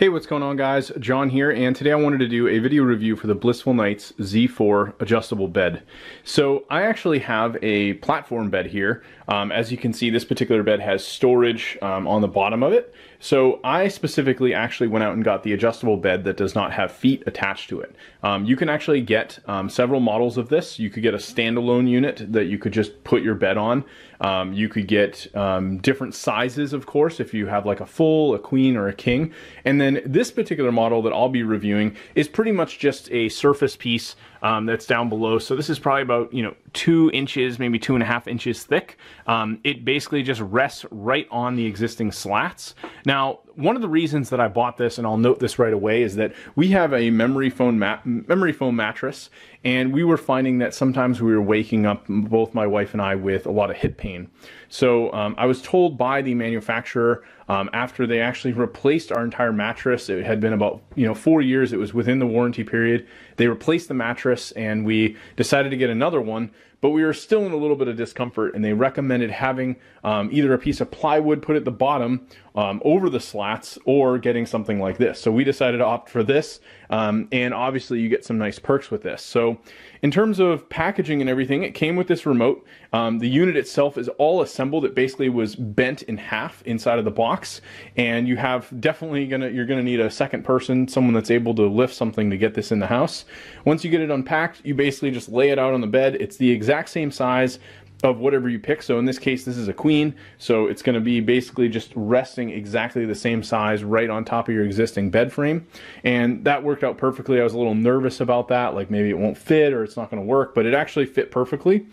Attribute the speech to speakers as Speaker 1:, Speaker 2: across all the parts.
Speaker 1: Hey, what's going on guys? John here, and today I wanted to do a video review for the Blissful Nights Z4 adjustable bed. So I actually have a platform bed here. Um, as you can see, this particular bed has storage um, on the bottom of it. So I specifically actually went out and got the adjustable bed that does not have feet attached to it. Um, you can actually get um, several models of this. You could get a standalone unit that you could just put your bed on. Um, you could get um, different sizes, of course, if you have like a full, a queen, or a king. And then this particular model that I'll be reviewing is pretty much just a surface piece um, that's down below. So this is probably about, you know, two inches, maybe two and a half inches thick. Um, it basically just rests right on the existing slats. Now, one of the reasons that I bought this, and I'll note this right away, is that we have a memory foam memory foam mattress, and we were finding that sometimes we were waking up both my wife and I with a lot of hip pain. So um, I was told by the manufacturer um, after they actually replaced our entire mattress, it had been about you know four years. It was within the warranty period. They replaced the mattress, and we decided to get another one. But we were still in a little bit of discomfort, and they recommended having um, either a piece of plywood put at the bottom um, over the slats, or getting something like this. So we decided to opt for this, um, and obviously you get some nice perks with this. So in terms of packaging and everything, it came with this remote. Um, the unit itself is all assembled. It basically was bent in half inside of the box box and you have definitely gonna you're gonna need a second person someone that's able to lift something to get this in the house once you get it unpacked you basically just lay it out on the bed it's the exact same size of whatever you pick. So in this case, this is a queen. So it's going to be basically just resting exactly the same size right on top of your existing bed frame. And that worked out perfectly. I was a little nervous about that. Like maybe it won't fit or it's not going to work, but it actually fit perfectly.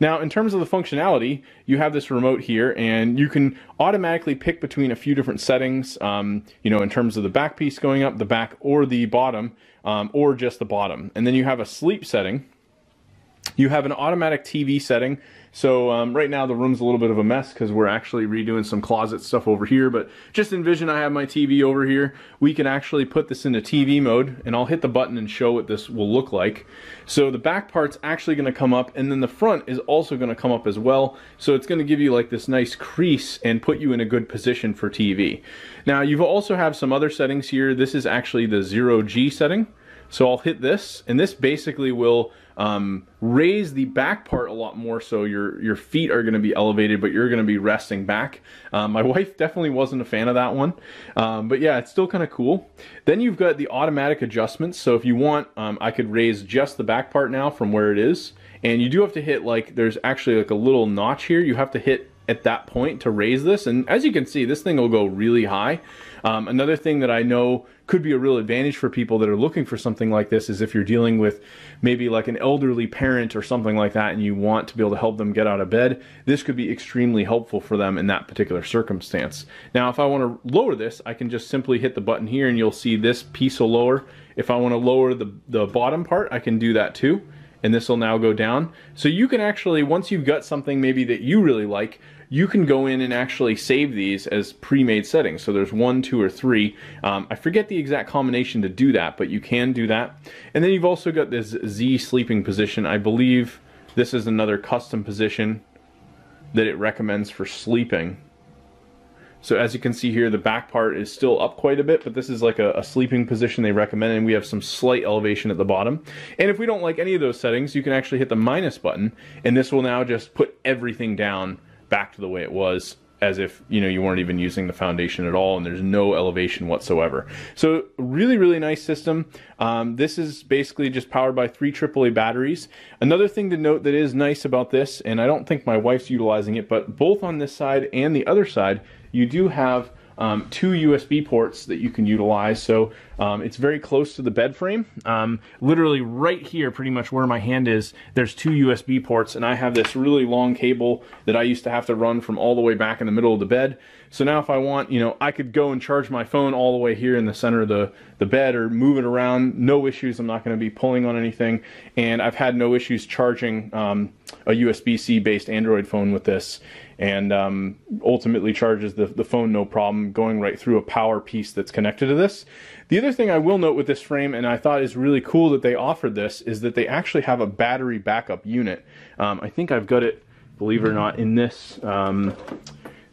Speaker 1: Now, in terms of the functionality, you have this remote here and you can automatically pick between a few different settings, um, you know, in terms of the back piece going up, the back or the bottom, um, or just the bottom. And then you have a sleep setting. You have an automatic TV setting so um, right now the room's a little bit of a mess because we're actually redoing some closet stuff over here, but just envision I have my TV over here. We can actually put this into TV mode and I'll hit the button and show what this will look like. So the back part's actually gonna come up and then the front is also gonna come up as well. So it's gonna give you like this nice crease and put you in a good position for TV. Now you have also have some other settings here. This is actually the zero G setting. So I'll hit this and this basically will um, raise the back part a lot more so your your feet are going to be elevated but you're going to be resting back um, my wife definitely wasn't a fan of that one um, but yeah it's still kind of cool then you've got the automatic adjustments so if you want um, I could raise just the back part now from where it is and you do have to hit like there's actually like a little notch here you have to hit at that point to raise this. And as you can see, this thing will go really high. Um, another thing that I know could be a real advantage for people that are looking for something like this is if you're dealing with maybe like an elderly parent or something like that and you want to be able to help them get out of bed, this could be extremely helpful for them in that particular circumstance. Now, if I want to lower this, I can just simply hit the button here and you'll see this piece will lower. If I want to lower the, the bottom part, I can do that too and this will now go down. So you can actually, once you've got something maybe that you really like, you can go in and actually save these as pre-made settings. So there's one, two, or three. Um, I forget the exact combination to do that, but you can do that. And then you've also got this Z sleeping position. I believe this is another custom position that it recommends for sleeping. So as you can see here, the back part is still up quite a bit, but this is like a, a, sleeping position they recommend, and we have some slight elevation at the bottom. And if we don't like any of those settings, you can actually hit the minus button, and this will now just put everything down back to the way it was as if you know you weren't even using the foundation at all and there's no elevation whatsoever so really really nice system um, this is basically just powered by three AAA batteries another thing to note that is nice about this and I don't think my wife's utilizing it but both on this side and the other side you do have um, two USB ports that you can utilize. So um, it's very close to the bed frame. Um, literally right here, pretty much where my hand is, there's two USB ports and I have this really long cable that I used to have to run from all the way back in the middle of the bed so now if I want, you know, I could go and charge my phone all the way here in the center of the, the bed or move it around, no issues, I'm not gonna be pulling on anything. And I've had no issues charging um, a USB-C based Android phone with this and um, ultimately charges the, the phone no problem going right through a power piece that's connected to this. The other thing I will note with this frame and I thought is really cool that they offered this is that they actually have a battery backup unit. Um, I think I've got it, believe it or not, in this um,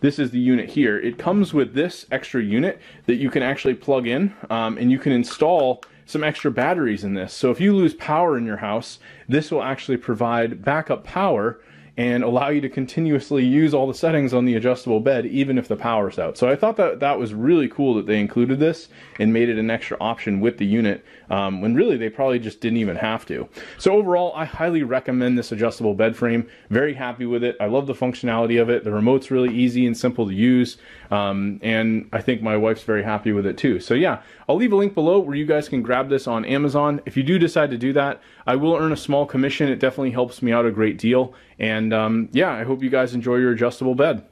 Speaker 1: this is the unit here. It comes with this extra unit that you can actually plug in um, and you can install some extra batteries in this. So if you lose power in your house, this will actually provide backup power and allow you to continuously use all the settings on the adjustable bed even if the power's out. So I thought that that was really cool that they included this and made it an extra option with the unit um, when really they probably just didn't even have to. So overall, I highly recommend this adjustable bed frame. Very happy with it. I love the functionality of it. The remote's really easy and simple to use. Um, and I think my wife's very happy with it too. So yeah, I'll leave a link below where you guys can grab this on Amazon. If you do decide to do that, I will earn a small commission. It definitely helps me out a great deal. And and um, yeah, I hope you guys enjoy your adjustable bed.